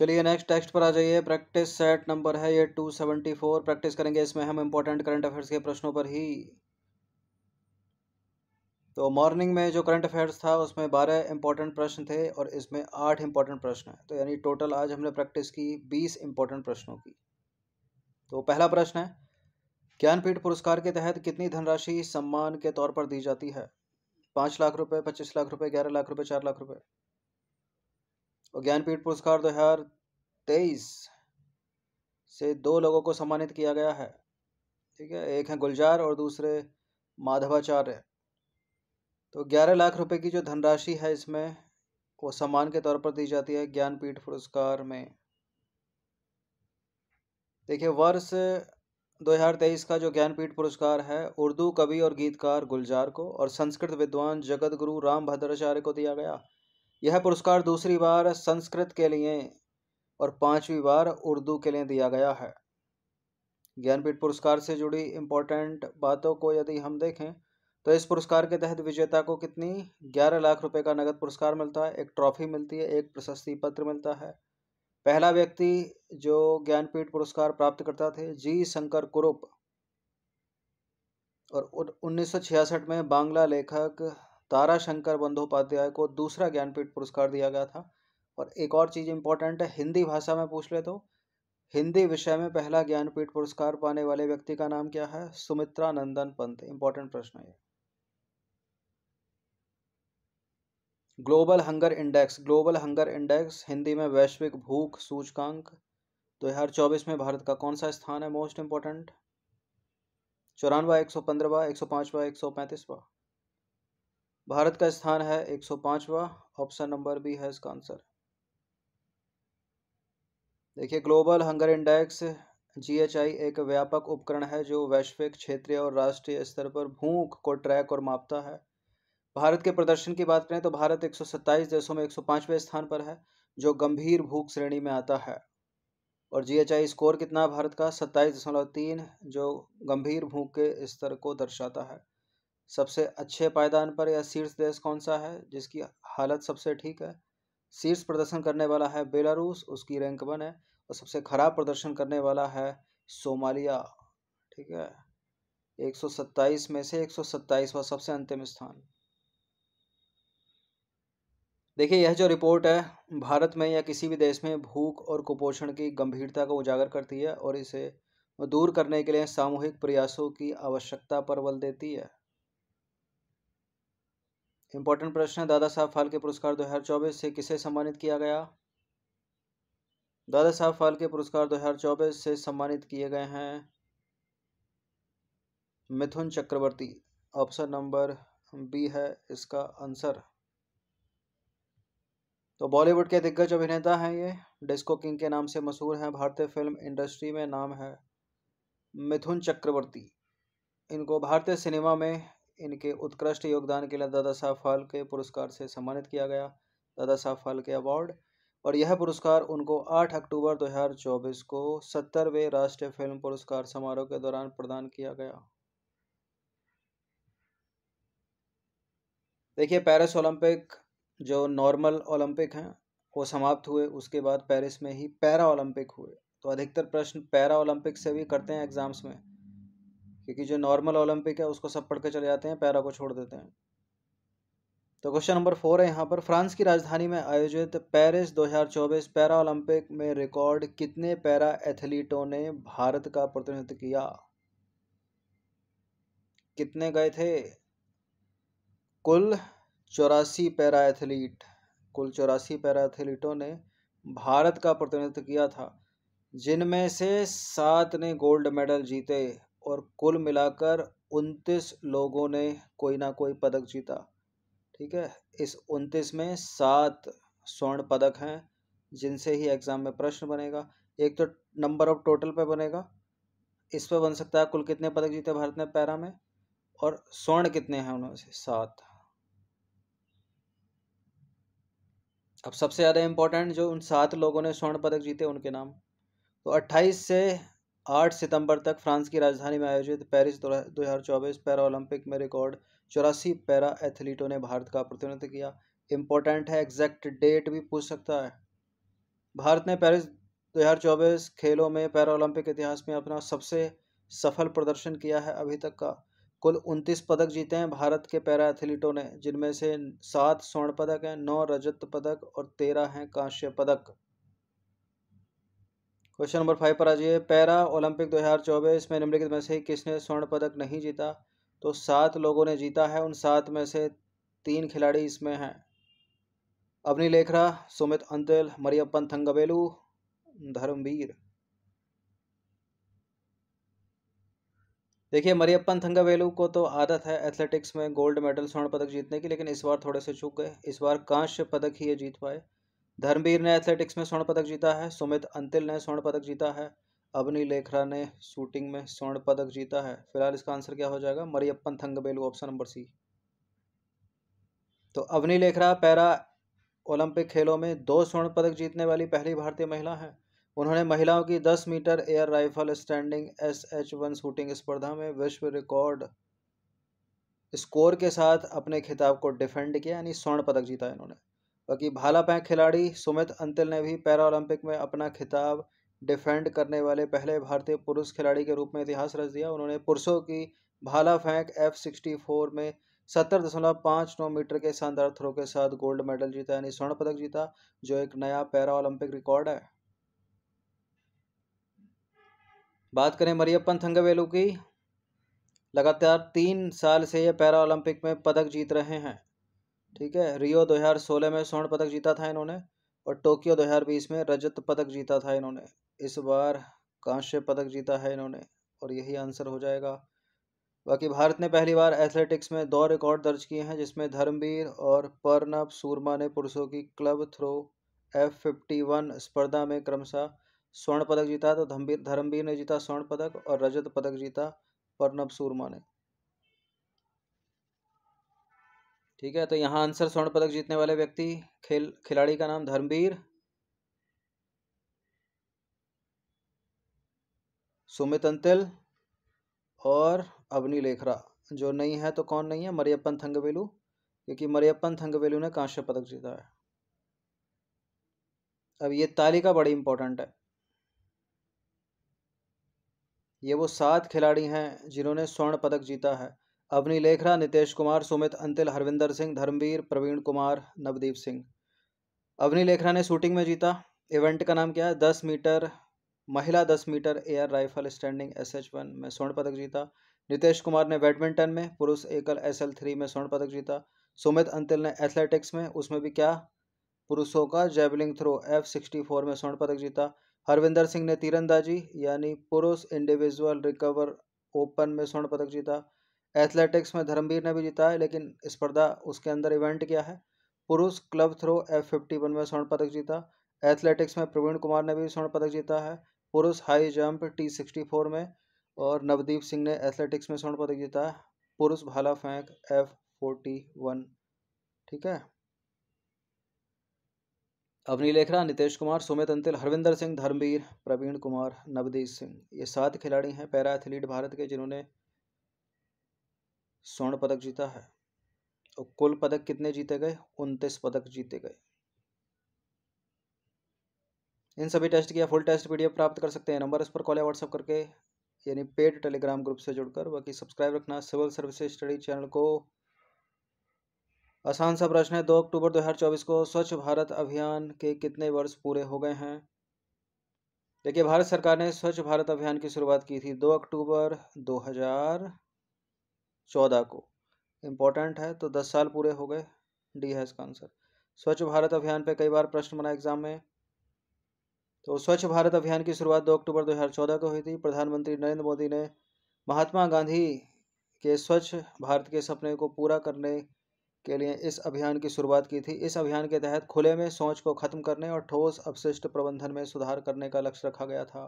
चलिए next text पर आ जाइए प्रैक्टिस सेट नंबर है ये टू सेवेंटी फोर प्रैक्टिस करेंगे इसमें हम इम्पोर्टेंट करंट अफेयर्स के प्रश्नों पर ही तो मॉर्निंग में जो करंट अफेयर्स था उसमें बारह इम्पोर्टेंट प्रश्न थे और इसमें आठ इम्पोर्टेंट प्रश्न है तो यानी टोटल आज हमने प्रैक्टिस की बीस इम्पोर्टेंट प्रश्नों की तो पहला प्रश्न है ज्ञानपीठ पुरस्कार के तहत कितनी धनराशि सम्मान के तौर पर दी जाती है पाँच लाख रुपये पच्चीस लाख रुपये ग्यारह लाख रुपये चार लाख रुपये और ज्ञानपीठ पुरस्कार 2023 से दो लोगों को सम्मानित किया गया है ठीक है एक है गुलजार और दूसरे माधवाचार्य तो 11 लाख रुपए की जो धनराशि है इसमें वो सम्मान के तौर पर दी जाती है ज्ञानपीठ पुरस्कार में देखिए वर्ष 2023 का जो ज्ञानपीठ पुरस्कार है उर्दू कवि और गीतकार गुलजार को और संस्कृत विद्वान जगत गुरु राम भद्राचार्य को दिया गया यह पुरस्कार दूसरी बार संस्कृत के लिए और पांचवी बार उर्दू के लिए दिया गया है ज्ञानपीठ पुरस्कार से जुड़ी इम्पोर्टेंट बातों को यदि हम देखें तो इस पुरस्कार के तहत विजेता को कितनी ग्यारह लाख रुपए का नगद पुरस्कार मिलता है एक ट्रॉफी मिलती है एक प्रशस्ति पत्र मिलता है पहला व्यक्ति जो ज्ञानपीठ पुरस्कार प्राप्त करता थे जी शंकर कुरुप और उन्नीस में बांग्ला लेखक तारा शंकर बंदोपाध्याय को दूसरा ज्ञानपीठ पुरस्कार दिया गया था और एक और चीज़ इंपॉर्टेंट है हिंदी भाषा में पूछ ले तो हिंदी विषय में पहला ज्ञानपीठ पुरस्कार पाने वाले व्यक्ति का नाम क्या है सुमित्रा नंदन पंत इंपॉर्टेंट प्रश्न है global hunger index global hunger index Hindi में वैश्विक भूख सूचकांक दो हज़ार चौबीस में भारत का कौन सा स्थान है मोस्ट इम्पोर्टेंट चौरानवा एक सौ पंद्रहवा एक सौ पाँचवा एक सौ पैंतीसवा भारत का स्थान है एक सौ पांचवा ऑप्शन नंबर बी है इसका आंसर देखिए ग्लोबल हंगर इंडेक्स जीएचआई एक व्यापक उपकरण है जो वैश्विक क्षेत्रीय और राष्ट्रीय स्तर पर भूख को ट्रैक और मापता है भारत के प्रदर्शन की बात करें तो भारत 127 देशों में 105वें स्थान पर है जो गंभीर भूख श्रेणी में आता है और जीएचआई स्कोर कितना है भारत का सत्ताईस दशमलव तीन जो गंभीर भूख के स्तर को दर्शाता है सबसे अच्छे पायदान पर या शीर्ष देश कौन सा है जिसकी हालत सबसे ठीक है शीर्ष प्रदर्शन करने वाला है बेलारूस उसकी रैंक वन है और सबसे खराब प्रदर्शन करने वाला है सोमालिया ठीक है 127 में से सौ सबसे अंतिम स्थान देखिए यह जो रिपोर्ट है भारत में या किसी भी देश में भूख और कुपोषण की गंभीरता को उजागर करती है और इसे दूर करने के लिए सामूहिक प्रयासों की आवश्यकता पर बल देती है इंपॉर्टेंट प्रश्न है दादा साहब फाल्के पुरस्कार 2024 से किसे सम्मानित किया गया दादा साहब फाल्के पुरस्कार 2024 से सम्मानित किए गए हैं Mithun Chakraborty option number B है इसका आंसर तो बॉलीवुड के दिग्गज अभिनेता हैं ये डिस्को किंग के नाम से मशहूर हैं भारतीय फिल्म इंडस्ट्री में नाम है मिथुन चक्रवर्ती इनको भारतीय सिनेमा में इनके उत्कृष्ट योगदान के लिए दादा साहब फालके पुरस्कार से सम्मानित किया गया दादा साहब फालके अवार्ड और यह पुरस्कार उनको 8 अक्टूबर 2024 को सत्तरवें राष्ट्रीय फिल्म पुरस्कार समारोह के दौरान प्रदान किया गया देखिए पेरिस ओलंपिक जो नॉर्मल ओलंपिक हैं वो समाप्त हुए उसके बाद पेरिस में ही पैरा ओलंपिक हुए तो अधिकतर प्रश्न पैरा ओलंपिक से भी करते हैं एग्जाम्स में क्योंकि जो नॉर्मल ओलंपिक है उसको सब पढ़ के चले जाते हैं पैरा को छोड़ देते हैं तो क्वेश्चन नंबर फोर है यहाँ पर फ्रांस की राजधानी में आयोजित पेरिस 2024 पैरा ओलंपिक में रिकॉर्ड कितने पैरा एथलीटों ने भारत का प्रतिनिधित्व किया कितने गए थे कुल चौरासी पैरा एथलीट कुल चौरासी पैरा एथलीटों ने भारत का प्रतिनिधित्व किया था जिनमें से सात ने गोल्ड मेडल जीते और कुल मिलाकर उनतीस लोगों ने कोई ना कोई पदक जीता ठीक है इस उनतीस में सात स्वर्ण पदक हैं जिनसे ही एग्ज़ाम में प्रश्न बनेगा एक तो नंबर ऑफ टोटल पे बनेगा इस पर बन सकता है कुल कितने पदक जीते भारत ने पैरा में और स्वर्ण कितने हैं उनमें से सात अब सबसे ज़्यादा इम्पोर्टेंट जो उन सात लोगों ने स्वर्ण पदक जीते उनके नाम तो अट्ठाईस से आठ सितंबर तक फ्रांस की राजधानी में आयोजित पेरिस दो हज़ार चौबीस ओलंपिक में रिकॉर्ड चौरासी पैरा एथलीटों ने भारत का प्रतिनिधित्व किया इम्पोर्टेंट है एग्जैक्ट डेट भी पूछ सकता है भारत ने पेरिस 2024 खेलों में पैरा ओलंपिक इतिहास में अपना सबसे सफल प्रदर्शन किया है अभी तक का कुल उनतीस पदक जीते हैं भारत के पैरा एथलीटों ने जिनमें से सात स्वर्ण पदक हैं नौ रजत पदक और तेरह हैं कांस्य पदक क्वेश्चन नंबर फाइव पर आ जाइए पैरा ओलंपिक 2024 में निम्नलिखित में से किसने स्वर्ण पदक नहीं जीता तो सात लोगों ने जीता है उन सात में से तीन खिलाड़ी इसमें हैं अवनी लेखरा सुमित अंतल मरियप्पन थंगवेलू धर्मवीर देखिए मरियप्पन थंगावेलू को तो आदत है एथलेटिक्स में गोल्ड मेडल स्वर्ण पदक जीतने की लेकिन इस बार थोड़े से चूक गए इस बार कांस्य पदक ही ये जीत पाए धर्मवीर ने एथलेटिक्स में स्वर्ण पदक जीता है सुमित अंतिल ने स्वर्ण पदक जीता है अवनी लेखरा ने शूटिंग में स्वर्ण पदक जीता है फिलहाल इसका आंसर क्या हो जाएगा Mariyappan Thangavelu option number C तो अवनी लेखरा पैरा ओलंपिक खेलों में दो स्वर्ण पदक जीतने वाली पहली भारतीय महिला है उन्होंने महिलाओं की 10 metre air rifle standing S H one shooting स्पर्धा में विश्व रिकॉर्ड स्कोर के साथ अपने खिताब को डिफेंड किया यानी स्वर्ण पदक जीता इन्होंने बाकी भाला पैंक खिलाड़ी सुमित अंतिल ने भी पैरा ओलंपिक में अपना खिताब डिफेंड करने वाले पहले भारतीय पुरुष खिलाड़ी के रूप में इतिहास रच दिया उन्होंने पुरुषों की भाला फेंक एफ सिक्सटी फोर में सत्तर दशमलव पाँच नौ मीटर के शानदार थ्रो के साथ गोल्ड मेडल जीता यानी स्वर्ण पदक जीता जो एक नया पैरा ओलंपिक रिकॉर्ड है बात करें मरियपन थंगवेलू की लगातार तीन साल से ये पैरा ओलंपिक में पदक जीत रहे हैं ठीक है रियो 2016 में स्वर्ण पदक जीता था इन्होंने और टोक्यो 2020 में रजत पदक जीता था इन्होंने इस बार कांस्य पदक जीता है इन्होंने और यही आंसर हो जाएगा बाकी भारत ने पहली बार एथलेटिक्स में दो रिकॉर्ड दर्ज किए हैं जिसमें धर्मवीर और पर्णब सूरमा ने पुरुषों की club throw F fifty one स्पर्धा में क्रमशः स्वर्ण पदक जीता तो धर्मवीर धर्मवीर ने जीता स्वर्ण पदक और रजत पदक जीता पर्णब सूरमा ने ठीक है तो यहाँ आंसर स्वर्ण पदक जीतने वाले व्यक्ति खेल खिलाड़ी का नाम धर्मवीर सुमित अंतिल और अवनी लेखरा जो नहीं है तो कौन नहीं है मरियप्पन थंगवेलू क्योंकि मरियप्पन थंगवेलू ने कांस्य पदक जीता है अब ये तालिका बड़ी इंपॉर्टेंट है ये वो सात खिलाड़ी हैं जिन्होंने स्वर्ण पदक जीता है अवनी लेखरा नितेश कुमार सुमित अंतिल हरविंदर सिंह धर्मवीर प्रवीण कुमार नवदीप सिंह अवनी लेखरा ने शूटिंग में जीता इवेंट का नाम क्या है दस मीटर महिला दस metre air rifle standing S H one में स्वर्ण पदक जीता नितेश कुमार ने बैडमिंटन में पुरुष एकल एस एल थ्री में स्वर्ण पदक जीता सुमित अंतिल ने एथलेटिक्स में उसमें भी क्या पुरुषों का javelin throw F sixty four में स्वर्ण पदक जीता हरविंदर सिंह ने तीरंदाजी यानी पुरुष इंडिविजुअल रिकवर ओपन में स्वर्ण पदक जीता एथलेटिक्स में धर्मवीर ने भी जीता है लेकिन स्पर्धा उसके अंदर इवेंट क्या है पुरुष club throw F fifty one में स्वर्ण पदक जीता एथलेटिक्स में प्रवीण कुमार ने भी स्वर्ण पदक जीता है पुरुष high jump T sixty four में और नवदीप सिंह ने एथलेटिक्स में स्वर्ण पदक जीता है पुरुष भाला फेंक एफ फोर्टी वन ठीक है अवनी लेखरा नितेश कुमार सुमित अंतिल हरविंदर सिंह धर्मवीर प्रवीण कुमार नवदीप सिंह ये सात खिलाड़ी हैं पैरा एथलीट भारत के जिन्होंने स्वर्ण पदक जीता है और कुल पदक कितने जीते गए उनतीस पदक जीते गए इन सभी टेस्ट की फुल टेस्ट पीडीएफ प्राप्त कर सकते हैं नंबर इस पर कॉल या व्हाट्सअप करके यानी पेड टेलीग्राम ग्रुप से जुड़कर बाकी सब्सक्राइब रखना सिविल सर्विसेज स्टडी चैनल को आसान सा प्रश्न है दो अक्टूबर 2024 को स्वच्छ भारत अभियान के कितने वर्ष पूरे हो गए हैं देखिए भारत सरकार ने स्वच्छ भारत अभियान की शुरुआत की थी दो अक्टूबर 2000 चौदह को इम्पोर्टेंट है तो दस साल पूरे हो गए डी है इसका आंसर स्वच्छ भारत अभियान पे कई बार प्रश्न बना एग्जाम में तो स्वच्छ भारत अभियान की शुरुआत दो अक्टूबर दो हजार चौदह को हुई थी प्रधानमंत्री नरेंद्र मोदी ने महात्मा गांधी के स्वच्छ भारत के सपने को पूरा करने के लिए इस अभियान की शुरुआत की थी इस अभियान के तहत खुले में सोच को खत्म करने और ठोस अपशिष्ट प्रबंधन में सुधार करने का लक्ष्य रखा गया था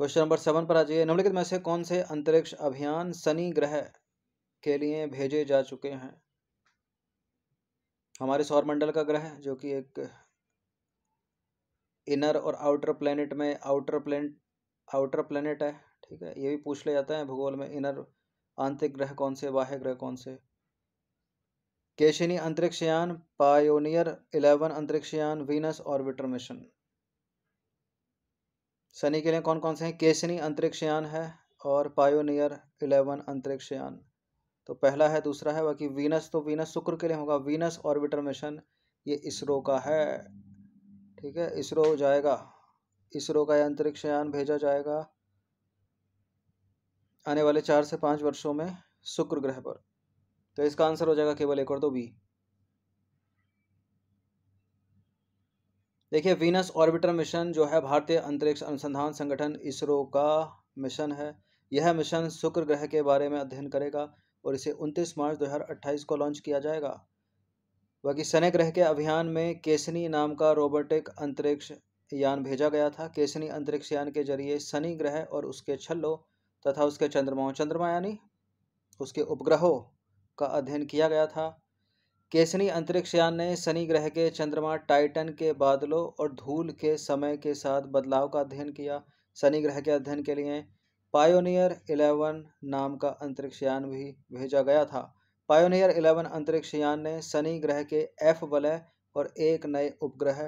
क्वेश्चन नंबर सेवन पर आ जाइए निम्नलिखित में से कौन से अंतरिक्ष अभियान शनि ग्रह के लिए भेजे जा चुके हैं हमारे सौरमंडल का ग्रह जो कि एक इनर और आउटर प्लेनेट में आउटर प्लेनेट आउटर प्लेनेट है ठीक है ये भी पूछ लिया जाता है भूगोल में इनर आंतरिक ग्रह कौन से बाह्य ग्रह कौन से केशिनी अंतरिक्षयान पायोनियर इलेवन अंतरिक्षयान वीनस ऑर्बिटर मिशन शनि के लिए कौन कौन से हैं केसनी अंतरिक्षयान है और पायोनियर इलेवन अंतरिक्षयान तो पहला है दूसरा है बाकी वीनस तो वीनस शुक्र के लिए होगा वीनस ऑर्बिटर मिशन ये इसरो का है ठीक है इसरो जाएगा इसरो का अंतरिक्षयान भेजा जाएगा आने वाले चार से पाँच वर्षों में शुक्र ग्रह पर तो इसका आंसर हो जाएगा केवल एक और दो बी देखिए वीनस ऑर्बिटर मिशन जो है भारतीय अंतरिक्ष अनुसंधान संगठन इसरो का मिशन है यह मिशन शुक्र ग्रह के बारे में अध्ययन करेगा और इसे 29 मार्च 2028 को लॉन्च किया जाएगा बाकी सने ग्रह के अभियान में केसनी नाम का रोबोटिक अंतरिक्ष यान भेजा गया था केसनी अंतरिक्ष यान के जरिए शनि ग्रह और उसके छल्लों तथा उसके चंद्रमाओं चंद्रमा यानी उसके उपग्रहों का अध्ययन किया गया था केसनी अंतरिक्ष यान ने शनि ग्रह के चंद्रमा टाइटन के बादलों और धूल के समय के साथ बदलाव का अध्ययन किया शनि ग्रह के अध्ययन के लिए पायोनियर 11 नाम का अंतरिक्ष यान भी भेजा गया था पायोनियर 11 अंतरिक्ष यान ने शनि ग्रह के एफ वलय और एक नए उपग्रह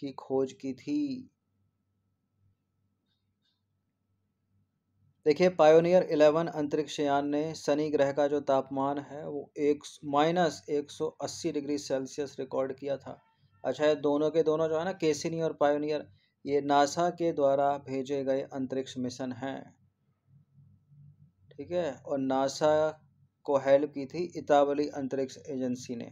की खोज की थी देखिए पायोनियर 11 अंतरिक्ष यान ने शनि ग्रह का जो तापमान है वो एक माइनस एक सौ अस्सी डिग्री सेल्सियस रिकॉर्ड किया था अच्छा दोनों के दोनों जो है ना केसिनी और पायोनियर ये नासा के द्वारा भेजे गए अंतरिक्ष मिशन हैं ठीक है और नासा को हेल्प की थी इतावली अंतरिक्ष एजेंसी ने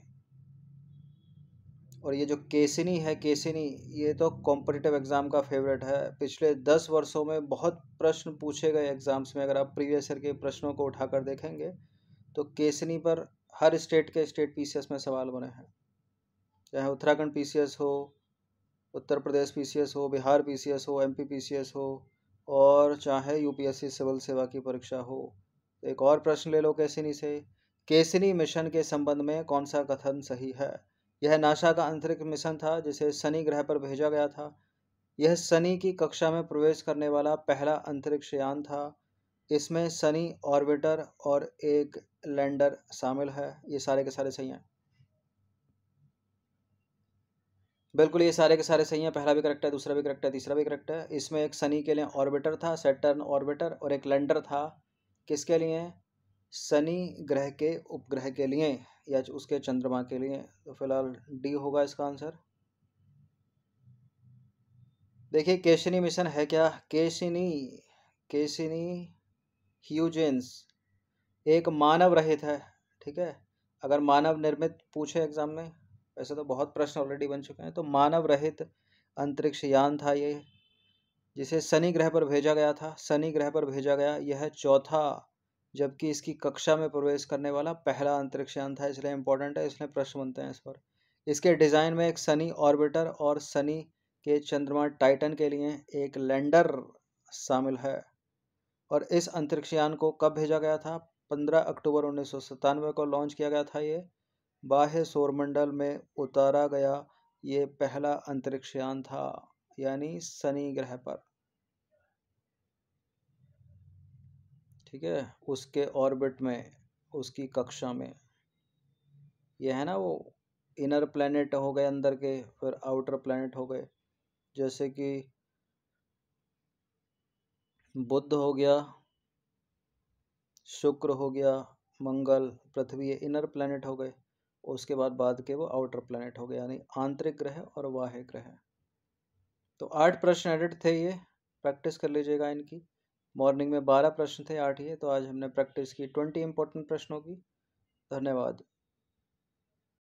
और ये जो केसनी है केसनी ये तो कॉम्पिटिटिव एग्ज़ाम का फेवरेट है पिछले दस वर्षों में बहुत प्रश्न पूछे गए एग्ज़ाम्स में अगर आप प्रीवियस ईयर के प्रश्नों को उठाकर देखेंगे तो केसनी पर हर स्टेट के स्टेट पीसीएस में सवाल बने हैं चाहे उत्तराखंड पीसीएस हो उत्तर प्रदेश पीसीएस हो बिहार पीसीएस हो एमपी पीसीएस हो और चाहे यूपीएससी सिविल सेवा की परीक्षा हो तो एक और प्रश्न ले लो केसिनी से केसनी मिशन के संबंध में कौन सा कथन सही है यह नासा का अंतरिक्ष मिशन था जिसे शनि ग्रह पर भेजा गया था यह शनि की कक्षा में प्रवेश करने वाला पहला अंतरिक्ष यान था इसमें शनि ऑर्बिटर और एक लैंडर शामिल है ये सारे के सारे सही हैं बिल्कुल ये सारे के सारे सही हैं पहला भी करेक्ट है दूसरा भी करेक्ट है तीसरा भी करेक्ट है इसमें एक शनि के लिए ऑर्बिटर था सेटर्न ऑर्बिटर और एक लैंडर था किसके लिए शनि ग्रह के उपग्रह के लिए या उसके चंद्रमा के लिए तो फिलहाल डी होगा इसका आंसर देखिए केशिनी मिशन है क्या केशिनी केशिनी ह्यूजेंस एक मानव रहित है ठीक है अगर मानव निर्मित पूछे एग्जाम में वैसे तो बहुत प्रश्न ऑलरेडी बन चुके हैं तो मानव रहित अंतरिक्ष यान था ये जिसे शनि ग्रह पर भेजा गया था शनि ग्रह पर भेजा गया यह चौथा जबकि इसकी कक्षा में प्रवेश करने वाला पहला अंतरिक्ष यान था इसलिए इंपॉर्टेंट है इसलिए प्रश्न बनते हैं इस पर इसके डिज़ाइन में एक सनी ऑर्बिटर और सनी के चंद्रमा टाइटन के लिए एक लैंडर शामिल है और इस अंतरिक्ष यान को कब भेजा गया था 15 अक्टूबर उन्नीस को लॉन्च किया गया था ये बाह्य सौरमंडल में उतारा गया ये पहला अंतरिक्ष यान था यानी शनि ग्रह पर ठीक है उसके ऑर्बिट में उसकी कक्षा में ये है ना वो इनर प्लानट हो गए अंदर के फिर आउटर प्लानट हो गए जैसे कि बुध हो गया शुक्र हो गया मंगल पृथ्वी ये इनर प्लानट हो गए उसके बाद बाद के वो आउटर प्लानट हो गए यानी आंतरिक ग्रह और बाह्य ग्रह तो आठ प्रश्न एडिट थे ये प्रैक्टिस कर लीजिएगा इनकी मॉर्निंग में बारह प्रश्न थे आठ ही तो आज हमने प्रैक्टिस की ट्वेंटी इंपॉर्टेंट प्रश्नों की धन्यवाद